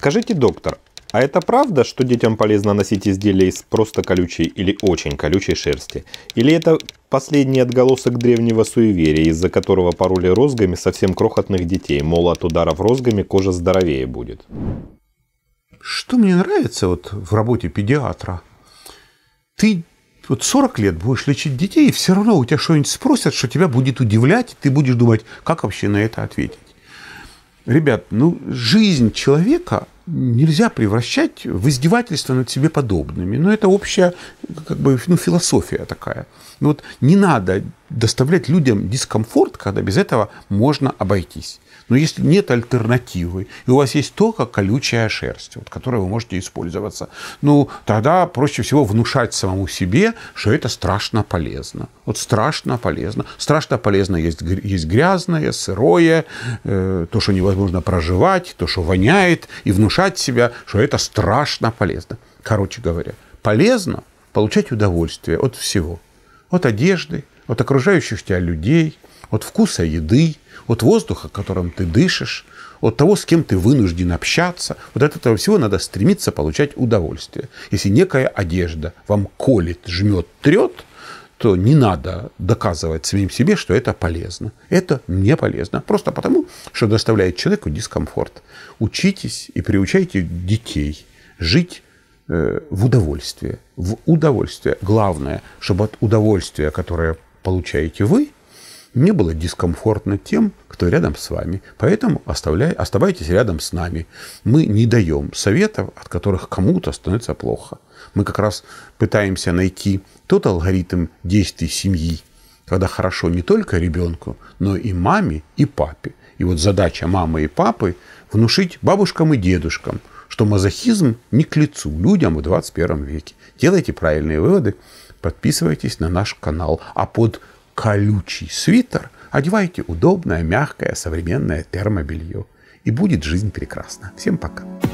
Скажите, доктор, а это правда, что детям полезно носить изделия из просто колючей или очень колючей шерсти? Или это последний отголосок древнего суеверия, из-за которого пароли розгами совсем крохотных детей, мол, от ударов розгами кожа здоровее будет? Что мне нравится вот в работе педиатра? Ты вот 40 лет будешь лечить детей, и все равно у тебя что-нибудь спросят, что тебя будет удивлять, и ты будешь думать, как вообще на это ответить. Ребят, ну жизнь человека – нельзя превращать в издевательство над себе подобными. Но это общая как бы, ну, философия такая. Ну, вот не надо доставлять людям дискомфорт, когда без этого можно обойтись. Но если нет альтернативы, и у вас есть только колючая шерсть, вот, которой вы можете использоваться, ну, тогда проще всего внушать самому себе, что это страшно полезно. Вот страшно полезно. Страшно полезно есть, есть грязное, сырое, э, то, что невозможно проживать, то, что воняет, и внушать лишать себя, что это страшно полезно. Короче говоря, полезно получать удовольствие от всего. От одежды, от окружающих тебя людей, от вкуса еды, от воздуха, которым ты дышишь, от того, с кем ты вынужден общаться. Вот от этого всего надо стремиться получать удовольствие. Если некая одежда вам колет, жмет, трет – что не надо доказывать самим себе, что это полезно. Это не полезно. Просто потому, что доставляет человеку дискомфорт. Учитесь и приучайте детей жить э, в удовольствие. В удовольствие. Главное, чтобы от удовольствия, которое получаете вы, не было дискомфортно тем, кто рядом с вами, поэтому оставляй, оставайтесь рядом с нами. Мы не даем советов, от которых кому-то становится плохо. Мы как раз пытаемся найти тот алгоритм действий семьи, когда хорошо не только ребенку, но и маме, и папе. И вот задача мамы и папы – внушить бабушкам и дедушкам, что мазохизм не к лицу людям в 21 веке. Делайте правильные выводы, подписывайтесь на наш канал. А под колючий свитер, одевайте удобное, мягкое, современное термобелье. И будет жизнь прекрасна. Всем пока.